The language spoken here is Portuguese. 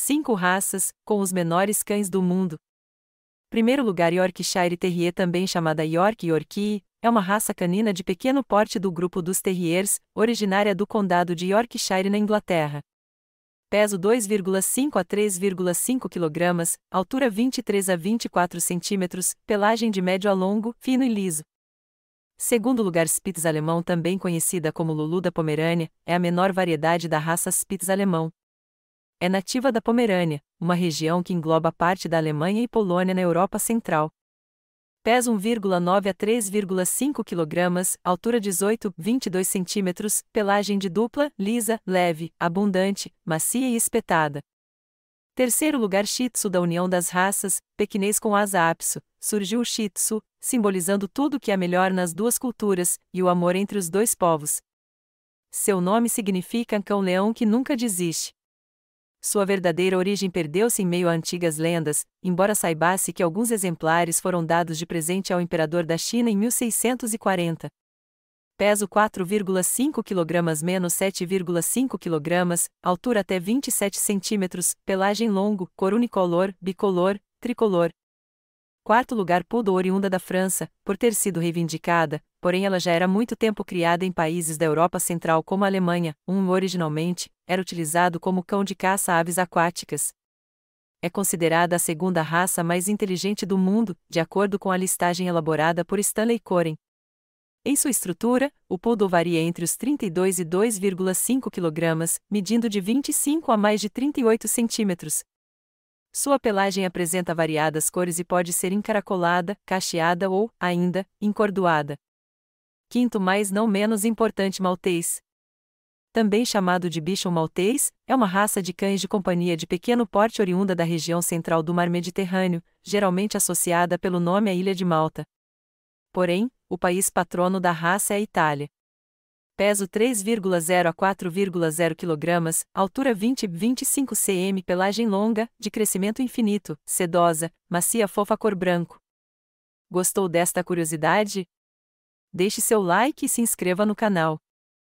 Cinco raças, com os menores cães do mundo. Primeiro lugar Yorkshire Terrier também chamada York Yorkie, é uma raça canina de pequeno porte do grupo dos Terriers, originária do condado de Yorkshire na Inglaterra. Peso 2,5 a 3,5 kg, altura 23 a 24 cm, pelagem de médio a longo, fino e liso. Segundo lugar Spitz alemão também conhecida como Lulu da Pomerânia, é a menor variedade da raça Spitz alemão. É nativa da Pomerânia, uma região que engloba parte da Alemanha e Polônia na Europa Central. Pesa 1,9 a 3,5 kg, altura 18, 22 cm, pelagem de dupla, lisa, leve, abundante, macia e espetada. Terceiro lugar Shih Tzu da união das raças, pequinês com asa apso, surgiu o Shih Tzu, simbolizando tudo que é melhor nas duas culturas e o amor entre os dois povos. Seu nome significa cão-leão que nunca desiste. Sua verdadeira origem perdeu-se em meio a antigas lendas, embora saibasse que alguns exemplares foram dados de presente ao imperador da China em 1640. Peso 4,5 kg menos 7,5 kg, altura até 27 cm, pelagem longo, cor unicolor, bicolor, tricolor, Quarto lugar Poudre oriunda da França, por ter sido reivindicada, porém ela já era muito tempo criada em países da Europa Central como a Alemanha, um originalmente, era utilizado como cão de caça a aves aquáticas. É considerada a segunda raça mais inteligente do mundo, de acordo com a listagem elaborada por Stanley Coren. Em sua estrutura, o poodle varia entre os 32 e 2,5 kg, medindo de 25 a mais de 38 centímetros, sua pelagem apresenta variadas cores e pode ser encaracolada, cacheada ou, ainda, encordoada. Quinto mais não menos importante maltês. Também chamado de bichon maltês, é uma raça de cães de companhia de pequeno porte oriunda da região central do Mar Mediterrâneo, geralmente associada pelo nome à Ilha de Malta. Porém, o país patrono da raça é a Itália peso 3,0 a 4,0 kg, altura 20-25 cm, pelagem longa, de crescimento infinito, sedosa, macia fofa cor branco. Gostou desta curiosidade? Deixe seu like e se inscreva no canal.